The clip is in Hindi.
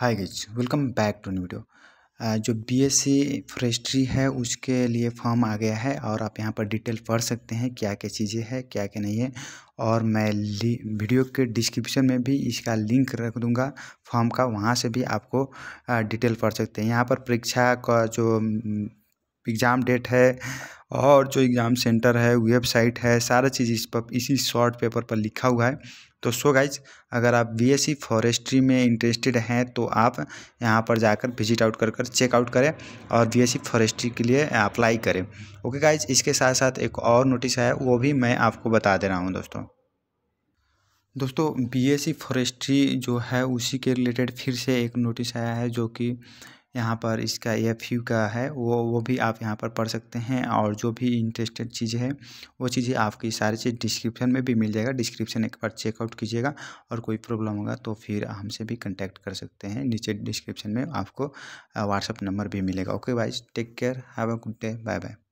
hi guys welcome back to new video जो बीएससी फॉरेस्ट्री है उसके लिए फॉर्म आ गया है और आप यहाँ पर डिटेल पढ़ सकते हैं क्या क्या चीज़ें हैं क्या क्या नहीं है और मैं वीडियो के डिस्क्रिप्शन में भी इसका लिंक रख दूंगा फॉर्म का वहाँ से भी आपको डिटेल uh, पढ़ सकते हैं यहाँ पर परीक्षा का जो एग्ज़ाम डेट है और जो एग्ज़ाम सेंटर है वेबसाइट है सारा चीज़ इस पर इसी शॉर्ट पेपर पर लिखा हुआ है तो सो गाइज अगर आप बीएससी फॉरेस्ट्री में इंटरेस्टेड हैं तो आप यहाँ पर जाकर विजिट आउट कर कर चेकआउट करें और बीएससी फॉरेस्ट्री के लिए अप्लाई करें ओके गाइज इसके साथ साथ एक और नोटिस है वो भी मैं आपको बता दे रहा हूँ दोस्तों दोस्तों बीएससी फॉरेस्ट्री जो है उसी के रिलेटेड फिर से एक नोटिस आया है जो कि यहाँ पर इसका एफ यू का है वो वो भी आप यहाँ पर पढ़ सकते हैं और जो भी इंटरेस्टेड चीज़ है वो चीज़ें आपकी सारी चीज़ डिस्क्रिप्शन में भी मिल जाएगा डिस्क्रिप्शन एक बार चेकआउट कीजिएगा और कोई प्रॉब्लम होगा तो फिर हमसे भी कंटेक्ट कर सकते हैं नीचे डिस्क्रिप्शन में आपको व्हाट्सअप नंबर भी मिलेगा okay guys take care have a good day bye bye